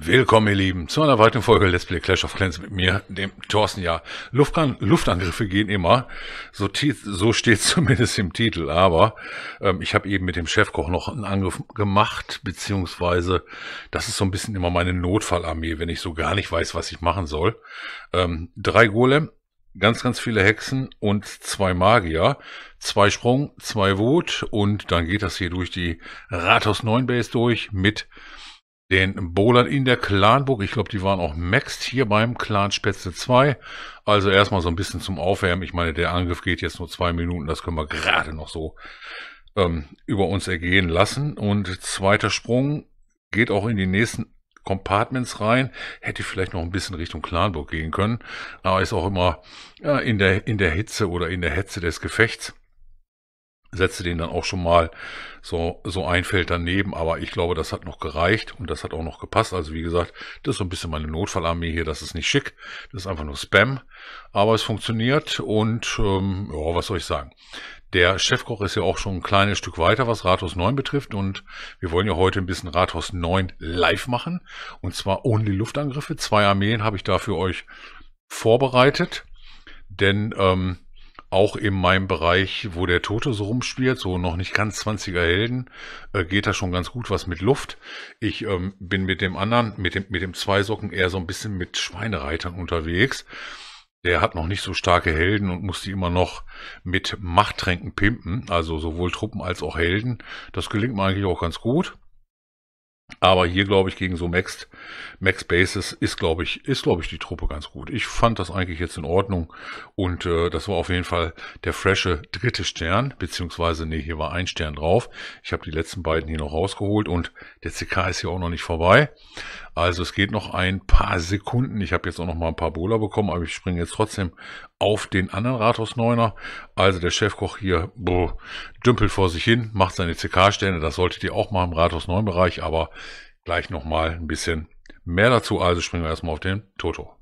Willkommen, ihr Lieben, zu einer weiteren Folge Let's Play Clash of Clans mit mir, dem Thorsten. Ja, Luftan Luftangriffe gehen immer, so, so steht zumindest im Titel, aber ähm, ich habe eben mit dem Chefkoch noch einen Angriff gemacht, beziehungsweise das ist so ein bisschen immer meine Notfallarmee, wenn ich so gar nicht weiß, was ich machen soll. Ähm, drei Golem, ganz, ganz viele Hexen und zwei Magier. Zwei Sprung, zwei Wut und dann geht das hier durch die Rathaus 9 Base durch mit den Bowlern in der Clanburg. Ich glaube, die waren auch maxed hier beim Clan Spätzle 2. Also erstmal so ein bisschen zum Aufwärmen. Ich meine, der Angriff geht jetzt nur zwei Minuten. Das können wir gerade noch so ähm, über uns ergehen lassen. Und zweiter Sprung geht auch in die nächsten Compartments rein. Hätte vielleicht noch ein bisschen Richtung Clanburg gehen können. Aber ist auch immer ja, äh, in, der, in der Hitze oder in der Hetze des Gefechts setzte den dann auch schon mal so, so ein Feld daneben, aber ich glaube, das hat noch gereicht und das hat auch noch gepasst. Also wie gesagt, das ist so ein bisschen meine Notfallarmee hier, das ist nicht schick, das ist einfach nur Spam, aber es funktioniert und ähm, ja, was soll ich sagen. Der Chefkoch ist ja auch schon ein kleines Stück weiter, was Rathaus 9 betrifft. Und wir wollen ja heute ein bisschen Rathaus 9 live machen. Und zwar ohne die Luftangriffe. Zwei Armeen habe ich da für euch vorbereitet. Denn ähm, auch in meinem Bereich, wo der Tote so rumspielt, so noch nicht ganz 20er Helden, äh, geht da schon ganz gut was mit Luft. Ich ähm, bin mit dem anderen, mit dem, mit dem Zweisocken eher so ein bisschen mit Schweinereitern unterwegs. Der hat noch nicht so starke Helden und muss die immer noch mit Machttränken pimpen, also sowohl Truppen als auch Helden. Das gelingt mir eigentlich auch ganz gut. Aber hier glaube ich gegen so Max, Max Bases ist glaube ich ist glaube ich die Truppe ganz gut. Ich fand das eigentlich jetzt in Ordnung und äh, das war auf jeden Fall der frische dritte Stern beziehungsweise nee hier war ein Stern drauf. Ich habe die letzten beiden hier noch rausgeholt und der CK ist hier auch noch nicht vorbei. Also es geht noch ein paar Sekunden. Ich habe jetzt auch noch mal ein paar Bola bekommen, aber ich springe jetzt trotzdem auf den anderen Rathaus 9er. Also der Chefkoch hier boah, dümpelt vor sich hin, macht seine ck sterne Das solltet ihr auch machen im Rathaus 9-Bereich, aber gleich noch mal ein bisschen mehr dazu. Also springen wir erstmal auf den Toto.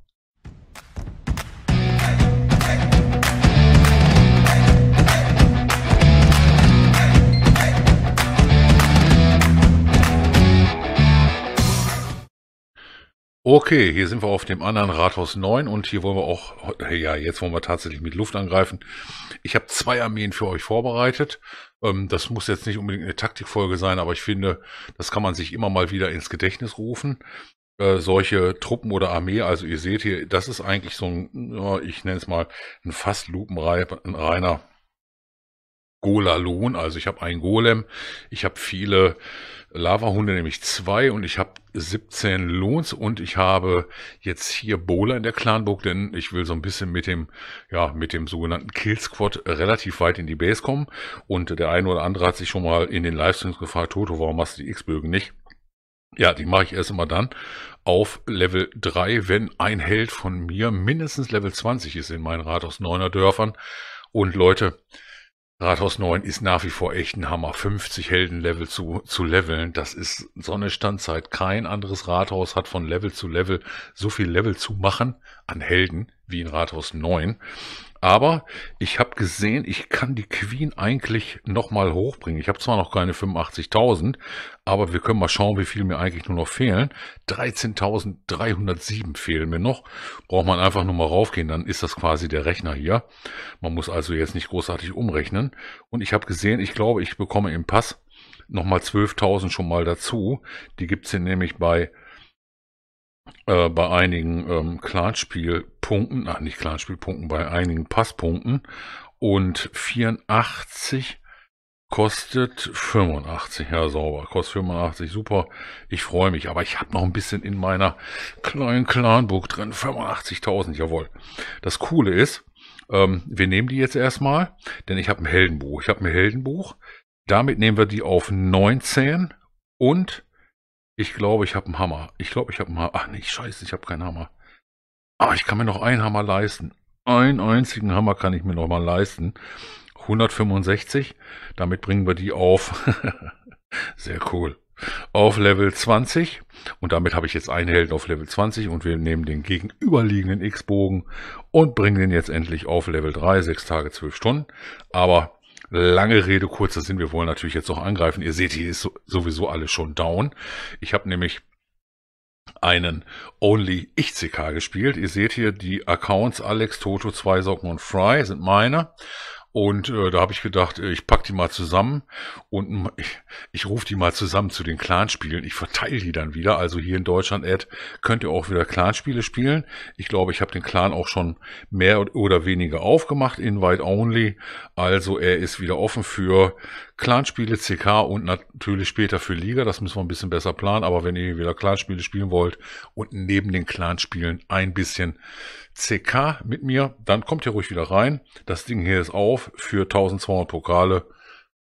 Okay, hier sind wir auf dem anderen Rathaus 9 und hier wollen wir auch, ja, jetzt wollen wir tatsächlich mit Luft angreifen. Ich habe zwei Armeen für euch vorbereitet. Ähm, das muss jetzt nicht unbedingt eine Taktikfolge sein, aber ich finde, das kann man sich immer mal wieder ins Gedächtnis rufen. Äh, solche Truppen oder Armee, also ihr seht hier, das ist eigentlich so ein, ich nenne es mal, ein fast lupenreiner Golalon, also ich habe einen Golem, ich habe viele Lavahunde, nämlich zwei und ich habe 17 Lohns und ich habe jetzt hier Bowler in der Clanburg, denn ich will so ein bisschen mit dem, ja, mit dem sogenannten Kill Squad relativ weit in die Base kommen und der eine oder andere hat sich schon mal in den Livestreams gefragt, Toto, warum machst du die X-Bögen nicht? Ja, die mache ich erst immer dann auf Level 3, wenn ein Held von mir mindestens Level 20 ist in meinen Rathaus 9er Dörfern. Und Leute, Rathaus 9 ist nach wie vor echt ein Hammer. 50 Heldenlevel zu, zu leveln, das ist so Standzeit. Kein anderes Rathaus hat von Level zu Level so viel Level zu machen an Helden wie in Rathaus 9. Aber ich habe gesehen, ich kann die Queen eigentlich nochmal hochbringen. Ich habe zwar noch keine 85.000, aber wir können mal schauen, wie viel mir eigentlich nur noch fehlen. 13.307 fehlen mir noch. Braucht man einfach nur mal raufgehen, dann ist das quasi der Rechner hier. Man muss also jetzt nicht großartig umrechnen. Und ich habe gesehen, ich glaube, ich bekomme im Pass nochmal 12.000 schon mal dazu. Die gibt's hier nämlich bei äh, bei einigen ähm, Klarspielpunkten, ach nicht Klarspielpunkten, bei einigen Passpunkten und 84 kostet 85, ja sauber, kostet 85, super, ich freue mich, aber ich habe noch ein bisschen in meiner kleinen Clanbook drin, 85.000, jawohl. Das Coole ist, ähm, wir nehmen die jetzt erstmal, denn ich habe ein Heldenbuch, ich habe ein Heldenbuch, damit nehmen wir die auf 19 und ich glaube, ich habe einen Hammer. Ich glaube, ich habe einen Hammer. Ach nee, scheiße, ich habe keinen Hammer. Ah, ich kann mir noch einen Hammer leisten. Einen einzigen Hammer kann ich mir noch mal leisten. 165. Damit bringen wir die auf. Sehr cool. Auf Level 20. Und damit habe ich jetzt einen Helden auf Level 20. Und wir nehmen den gegenüberliegenden X-Bogen und bringen den jetzt endlich auf Level 3. Sechs Tage, zwölf Stunden. Aber Lange Rede, kurzer Sinn, wir wollen natürlich jetzt noch angreifen. Ihr seht, hier ist sowieso alles schon down. Ich habe nämlich einen Only Ich CK gespielt. Ihr seht hier die Accounts Alex, Toto, Zwei Socken und Fry sind meine. Und äh, da habe ich gedacht, äh, ich pack die mal zusammen und ich, ich rufe die mal zusammen zu den Clanspielen. Ich verteile die dann wieder. Also hier in Deutschland, Ed, könnt ihr auch wieder Clanspiele spielen. Ich glaube, ich habe den Clan auch schon mehr oder weniger aufgemacht, invite only. Also er ist wieder offen für Clanspiele, CK und natürlich später für Liga. Das müssen wir ein bisschen besser planen. Aber wenn ihr wieder Clanspiele spielen wollt und neben den Clanspielen ein bisschen CK mit mir, dann kommt ihr ruhig wieder rein. Das Ding hier ist auf für 1200 Pokale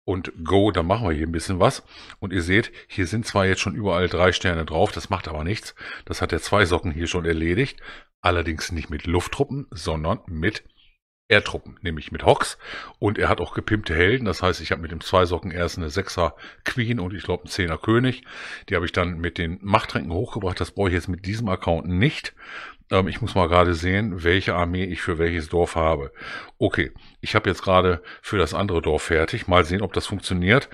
und Go, dann machen wir hier ein bisschen was. Und ihr seht, hier sind zwar jetzt schon überall drei Sterne drauf, das macht aber nichts. Das hat der Zweisocken hier schon erledigt. Allerdings nicht mit Lufttruppen, sondern mit R-Truppen, nämlich mit Hox. Und er hat auch gepimpte Helden. Das heißt, ich habe mit dem Zweisocken erst eine Sechser Queen und ich glaube einen Zehner König. Die habe ich dann mit den Machttränken hochgebracht. Das brauche ich jetzt mit diesem Account nicht. Ähm, ich muss mal gerade sehen, welche Armee ich für welches Dorf habe. Okay, ich habe jetzt gerade für das andere Dorf fertig. Mal sehen, ob das funktioniert.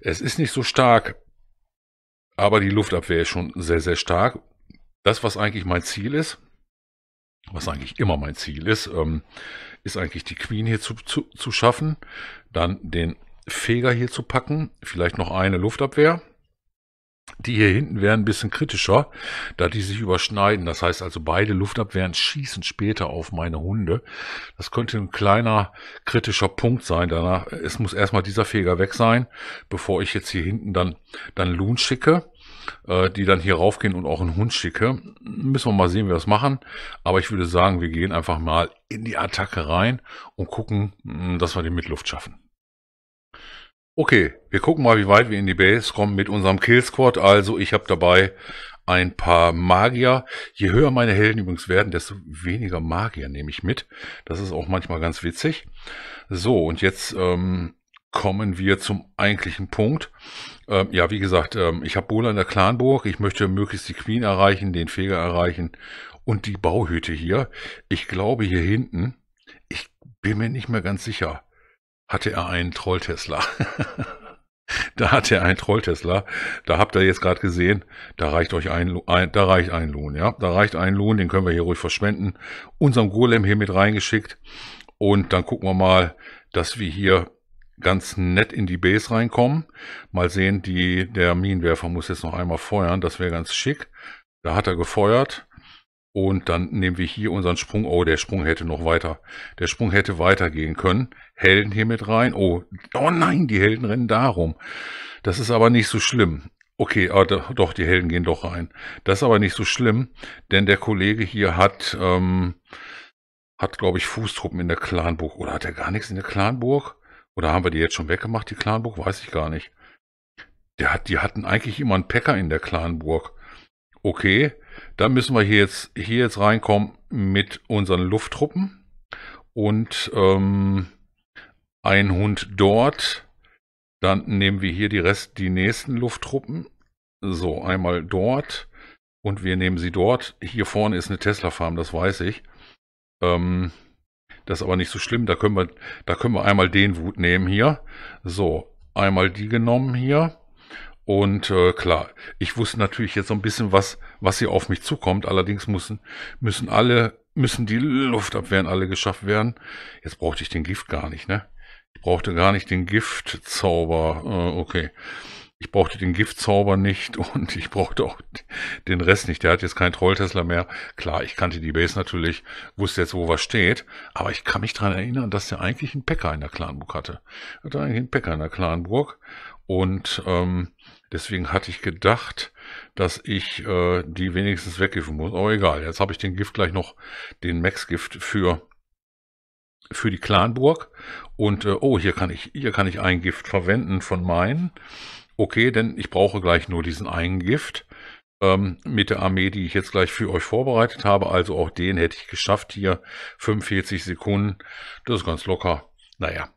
Es ist nicht so stark, aber die Luftabwehr ist schon sehr, sehr stark. Das, was eigentlich mein Ziel ist, was eigentlich immer mein Ziel ist, ähm, ist eigentlich die Queen hier zu, zu, zu schaffen, dann den Feger hier zu packen, vielleicht noch eine Luftabwehr. Die hier hinten wären ein bisschen kritischer, da die sich überschneiden. Das heißt also, beide Luftabwehren schießen später auf meine Hunde. Das könnte ein kleiner kritischer Punkt sein. Danach, es muss erstmal dieser Feger weg sein, bevor ich jetzt hier hinten dann, dann Loon schicke äh, die dann hier raufgehen und auch einen Hund schicke. Müssen wir mal sehen, wie wir das machen. Aber ich würde sagen, wir gehen einfach mal in die Attacke rein und gucken, hm, dass wir die Mitluft schaffen. Okay, wir gucken mal, wie weit wir in die Base kommen mit unserem Killsquad. Also ich habe dabei ein paar Magier. Je höher meine Helden übrigens werden, desto weniger Magier nehme ich mit. Das ist auch manchmal ganz witzig. So, und jetzt ähm, kommen wir zum eigentlichen Punkt. Ähm, ja, wie gesagt, ähm, ich habe Bohle in der Clanburg. Ich möchte möglichst die Queen erreichen, den Feger erreichen und die Bauhütte hier. Ich glaube, hier hinten, ich bin mir nicht mehr ganz sicher, hatte er einen Troll-Tesla. da hatte er einen Troll-Tesla. Da habt ihr jetzt gerade gesehen, da reicht euch ein, ein, da reicht ein Lohn, ja. Da reicht ein Lohn, den können wir hier ruhig verschwenden. Unserem Golem hier mit reingeschickt. Und dann gucken wir mal, dass wir hier ganz nett in die Base reinkommen. Mal sehen, die, der Minenwerfer muss jetzt noch einmal feuern, das wäre ganz schick. Da hat er gefeuert. Und dann nehmen wir hier unseren Sprung. Oh, der Sprung hätte noch weiter. Der Sprung hätte weitergehen können. Helden hier mit rein. Oh, oh nein, die Helden rennen darum. Das ist aber nicht so schlimm. Okay, ah, doch, die Helden gehen doch rein. Das ist aber nicht so schlimm, denn der Kollege hier hat, ähm, hat glaube ich, Fußtruppen in der Clanburg. Oder hat er gar nichts in der Clanburg? Oder haben wir die jetzt schon weggemacht, die Clanburg? Weiß ich gar nicht. Der hat, die hatten eigentlich immer einen Päcker in der Clanburg. Okay, dann müssen wir hier jetzt, hier jetzt reinkommen mit unseren Lufttruppen. Und ähm, ein Hund dort. Dann nehmen wir hier die Rest, die nächsten Lufttruppen. So, einmal dort. Und wir nehmen sie dort. Hier vorne ist eine Tesla-Farm, das weiß ich. Ähm, das ist aber nicht so schlimm. Da können wir, da können wir einmal den Wut nehmen hier. So, einmal die genommen hier. Und äh, klar, ich wusste natürlich jetzt so ein bisschen, was, was hier auf mich zukommt. Allerdings müssen, müssen alle, müssen die Luftabwehren alle geschafft werden. Jetzt brauchte ich den Gift gar nicht, ne? Ich brauchte gar nicht den Giftzauber. Äh, okay ich brauchte den Giftzauber nicht und ich brauchte auch den Rest nicht. Der hat jetzt keinen Troll-Tesla mehr. Klar, ich kannte die Base natürlich, wusste jetzt, wo was steht, aber ich kann mich daran erinnern, dass der eigentlich einen Päcker in der Clanburg hatte. Er hatte eigentlich einen Päcker in der Clanburg und ähm, deswegen hatte ich gedacht, dass ich äh, die wenigstens weggiffen muss. Aber egal, jetzt habe ich den Gift gleich noch, den Max-Gift für für die Clanburg und äh, oh, hier kann ich hier kann ich ein Gift verwenden von meinen okay, denn ich brauche gleich nur diesen einen Gift ähm, mit der Armee, die ich jetzt gleich für euch vorbereitet habe. Also auch den hätte ich geschafft hier. 45 Sekunden, das ist ganz locker. Naja,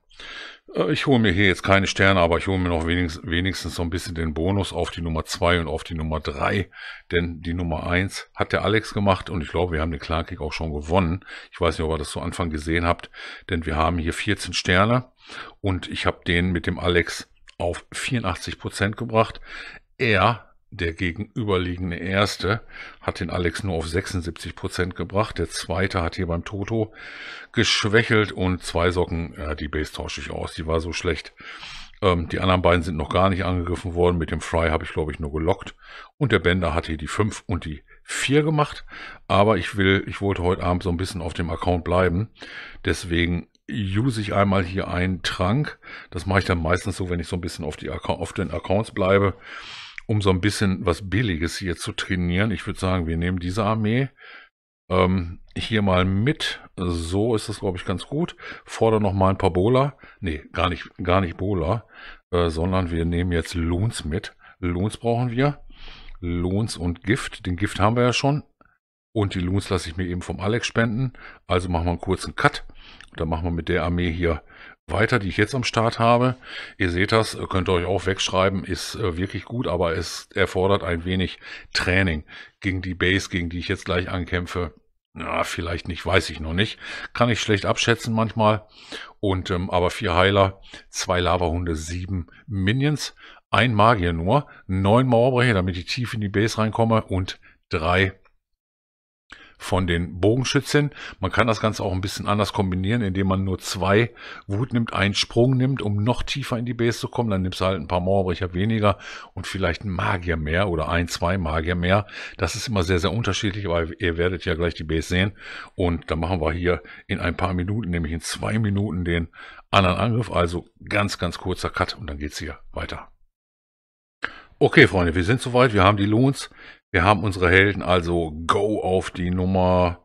äh, ich hole mir hier jetzt keine Sterne, aber ich hole mir noch wenigstens, wenigstens so ein bisschen den Bonus auf die Nummer 2 und auf die Nummer 3. Denn die Nummer 1 hat der Alex gemacht und ich glaube, wir haben den Klarkick auch schon gewonnen. Ich weiß nicht, ob ihr das zu Anfang gesehen habt, denn wir haben hier 14 Sterne und ich habe den mit dem Alex auf 84 Prozent gebracht. Er, der gegenüberliegende Erste, hat den Alex nur auf 76 Prozent gebracht. Der Zweite hat hier beim Toto geschwächelt und zwei Socken, ja, die Base tausche ich aus, die war so schlecht. Ähm, die anderen beiden sind noch gar nicht angegriffen worden. Mit dem Fry habe ich, glaube ich, nur gelockt. Und der Bender hat hier die 5 und die 4 gemacht. Aber ich will, ich wollte heute Abend so ein bisschen auf dem Account bleiben. Deswegen use ich einmal hier einen Trank. Das mache ich dann meistens so, wenn ich so ein bisschen auf, die, auf den Accounts bleibe, um so ein bisschen was Billiges hier zu trainieren. Ich würde sagen, wir nehmen diese Armee ähm, hier mal mit. So ist das, glaube ich, ganz gut. Fordere noch mal ein paar Bola. Nee, gar nicht, gar nicht Bola, äh, sondern wir nehmen jetzt Loons mit. Loons brauchen wir. Loons und Gift. Den Gift haben wir ja schon. Und die Loons lasse ich mir eben vom Alex spenden. Also machen wir einen kurzen Cut dann machen wir mit der Armee hier weiter, die ich jetzt am Start habe. Ihr seht das, könnt ihr euch auch wegschreiben, ist äh, wirklich gut, aber es erfordert ein wenig Training gegen die Base, gegen die ich jetzt gleich ankämpfe. Na, vielleicht nicht, weiß ich noch nicht. Kann ich schlecht abschätzen manchmal. Und ähm, aber vier Heiler, zwei Lavahunde, sieben Minions, ein Magier nur, neun Mauerbrecher, damit ich tief in die Base reinkomme und drei von den Bogenschützen. Man kann das Ganze auch ein bisschen anders kombinieren, indem man nur zwei Wut nimmt, einen Sprung nimmt, um noch tiefer in die Base zu kommen. Dann nimmst du halt ein paar Mauerbrecher weniger und vielleicht einen Magier mehr oder ein, zwei Magier mehr. Das ist immer sehr, sehr unterschiedlich, aber ihr werdet ja gleich die Base sehen. Und dann machen wir hier in ein paar Minuten, nämlich in zwei Minuten, den anderen Angriff. Also ganz, ganz kurzer Cut und dann geht's hier weiter. Okay, Freunde, wir sind soweit. Wir haben die Loons wir haben unsere Helden, also go auf die Nummer.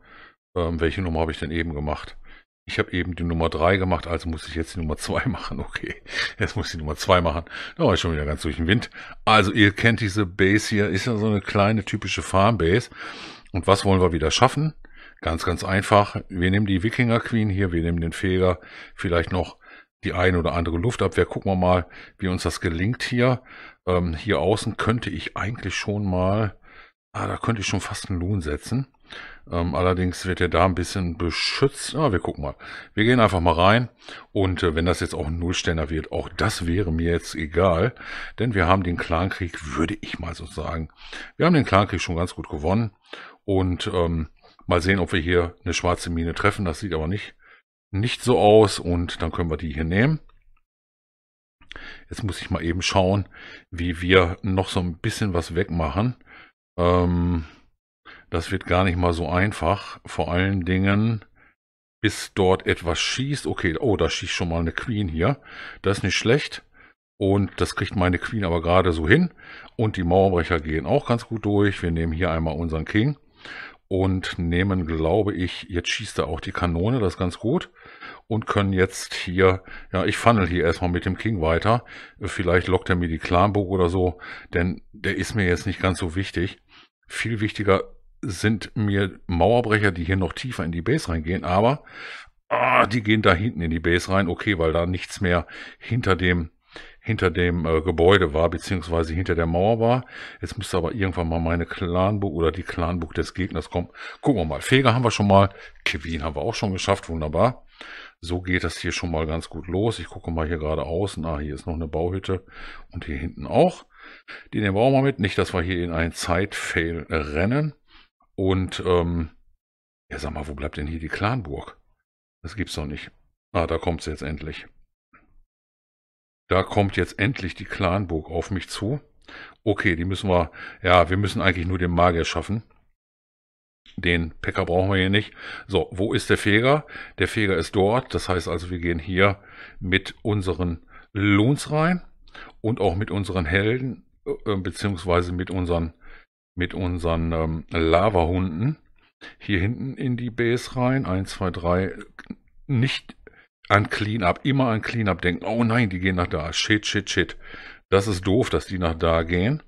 Ähm, welche Nummer habe ich denn eben gemacht? Ich habe eben die Nummer 3 gemacht, also muss ich jetzt die Nummer 2 machen. Okay, jetzt muss ich die Nummer 2 machen. Da war ich schon wieder ganz durch den Wind. Also ihr kennt diese Base hier, ist ja so eine kleine typische Farmbase. Und was wollen wir wieder schaffen? Ganz, ganz einfach. Wir nehmen die Wikinger Queen hier, wir nehmen den Feger, vielleicht noch die ein oder andere Luftabwehr. Gucken wir mal, wie uns das gelingt hier. Ähm, hier außen könnte ich eigentlich schon mal Ah, da könnte ich schon fast einen Loon setzen. Ähm, allerdings wird er da ein bisschen beschützt. Ah, wir gucken mal. Wir gehen einfach mal rein. Und äh, wenn das jetzt auch ein Nullständer wird, auch das wäre mir jetzt egal. Denn wir haben den Clankrieg, würde ich mal so sagen. Wir haben den Clankrieg schon ganz gut gewonnen. Und ähm, mal sehen, ob wir hier eine schwarze Mine treffen. Das sieht aber nicht, nicht so aus. Und dann können wir die hier nehmen. Jetzt muss ich mal eben schauen, wie wir noch so ein bisschen was wegmachen. Ähm, das wird gar nicht mal so einfach. Vor allen Dingen, bis dort etwas schießt. Okay, oh, da schießt schon mal eine Queen hier. Das ist nicht schlecht. Und das kriegt meine Queen aber gerade so hin. Und die Mauerbrecher gehen auch ganz gut durch. Wir nehmen hier einmal unseren King. Und nehmen, glaube ich, jetzt schießt er auch die Kanone, das ist ganz gut. Und können jetzt hier, ja, ich funnel hier erstmal mit dem King weiter. Vielleicht lockt er mir die Clanburg oder so, denn der ist mir jetzt nicht ganz so wichtig. Viel wichtiger sind mir Mauerbrecher, die hier noch tiefer in die Base reingehen, aber ah, die gehen da hinten in die Base rein, okay, weil da nichts mehr hinter dem hinter dem äh, Gebäude war, beziehungsweise hinter der Mauer war. Jetzt müsste aber irgendwann mal meine Clanburg oder die Clanburg des Gegners kommen. Gucken wir mal. Feger haben wir schon mal. Kevin haben wir auch schon geschafft. Wunderbar. So geht das hier schon mal ganz gut los. Ich gucke mal hier gerade außen. Ah, hier ist noch eine Bauhütte und hier hinten auch. Die nehmen wir auch mal mit. Nicht, dass wir hier in einen Zeitfail rennen. Und, ähm, ja, sag mal, wo bleibt denn hier die Clanburg? Das gibt's doch nicht. Ah, da kommt's jetzt endlich. Da kommt jetzt endlich die Clanburg auf mich zu. Okay, die müssen wir, ja, wir müssen eigentlich nur den Magier schaffen. Den Packer brauchen wir hier nicht. So, wo ist der Feger? Der Feger ist dort. Das heißt also, wir gehen hier mit unseren Lohns rein und auch mit unseren Helden, äh, beziehungsweise mit unseren, mit unseren ähm, Lavahunden hier hinten in die Base rein. 1, 2, 3. Nicht an Cleanup, immer an Cleanup denken. Oh nein, die gehen nach da. Shit, shit, shit. Das ist doof, dass die nach da gehen.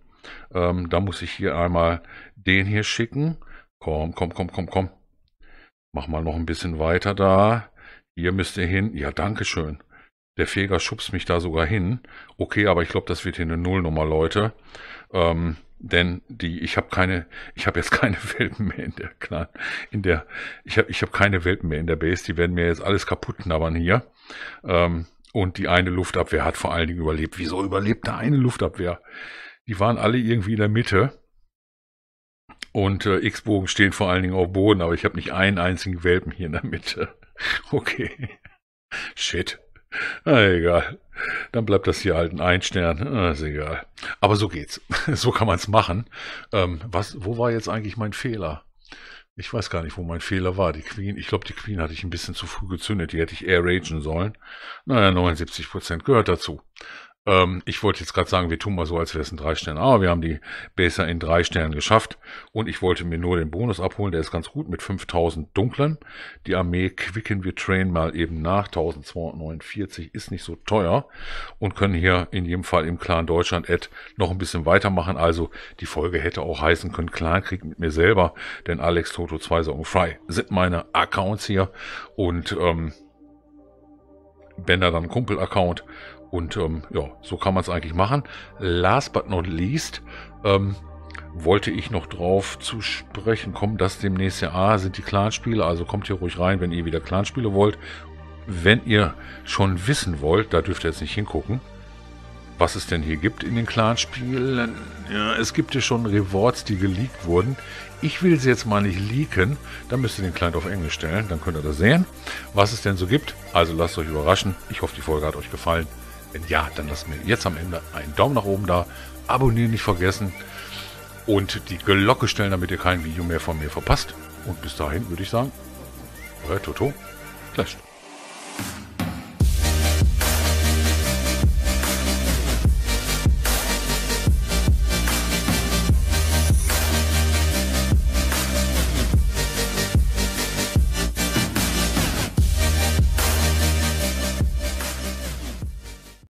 Ähm, da muss ich hier einmal den hier schicken. Komm, komm, komm, komm, komm. Mach mal noch ein bisschen weiter da. Hier müsst ihr hin. Ja, danke schön. Der Feger schubst mich da sogar hin. Okay, aber ich glaube, das wird hier eine Nullnummer, Leute. Ähm, denn die, ich habe keine, ich habe jetzt keine Welpen mehr in der Clan, in der, ich habe, ich hab keine Welpen mehr in der Base. Die werden mir jetzt alles kaputt knabbern hier. Ähm, und die eine Luftabwehr hat vor allen Dingen überlebt. Wieso überlebt da eine Luftabwehr? Die waren alle irgendwie in der Mitte. Und äh, X-Bogen stehen vor allen Dingen auf Boden, aber ich habe nicht einen einzigen Welpen hier in der Mitte. Okay. Shit. Na, ah, egal. Dann bleibt das hier halt ein Einstern. Ah, ist egal. Aber so geht's. so kann man's machen. Ähm, was, wo war jetzt eigentlich mein Fehler? Ich weiß gar nicht, wo mein Fehler war. Die Queen, ich glaube, die Queen hatte ich ein bisschen zu früh gezündet. Die hätte ich air ragen sollen. Naja, 79% gehört dazu. Ähm, ich wollte jetzt gerade sagen, wir tun mal so, als wäre es ein 3 Sterne. Aber wir haben die Besser in 3 Sternen geschafft. Und ich wollte mir nur den Bonus abholen. Der ist ganz gut mit 5000 Dunklen. Die Armee quicken wir Train mal eben nach. 1249 ist nicht so teuer. Und können hier in jedem Fall im Clan Deutschland Ad noch ein bisschen weitermachen. Also die Folge hätte auch heißen können Clankrieg mit mir selber. Denn Alex Toto 2 Song Fry sind meine Accounts hier. Und ähm, Bender dann Kumpel-Account. Und ähm, ja, so kann man es eigentlich machen. Last but not least ähm, wollte ich noch drauf zu sprechen kommen, dass demnächst ja A ah, sind die Clanspiele, also kommt hier ruhig rein, wenn ihr wieder Clanspiele wollt. Wenn ihr schon wissen wollt, da dürft ihr jetzt nicht hingucken, was es denn hier gibt in den Clanspielen. Ja, es gibt ja schon Rewards, die geleakt wurden. Ich will sie jetzt mal nicht leaken. Dann müsst ihr den Client auf Englisch stellen. Dann könnt ihr das sehen, was es denn so gibt. Also lasst euch überraschen. Ich hoffe, die Folge hat euch gefallen. Wenn ja, dann lasst mir jetzt am Ende einen Daumen nach oben da. Abonnieren nicht vergessen. Und die Glocke stellen, damit ihr kein Video mehr von mir verpasst. Und bis dahin würde ich sagen, euer Toto Clash.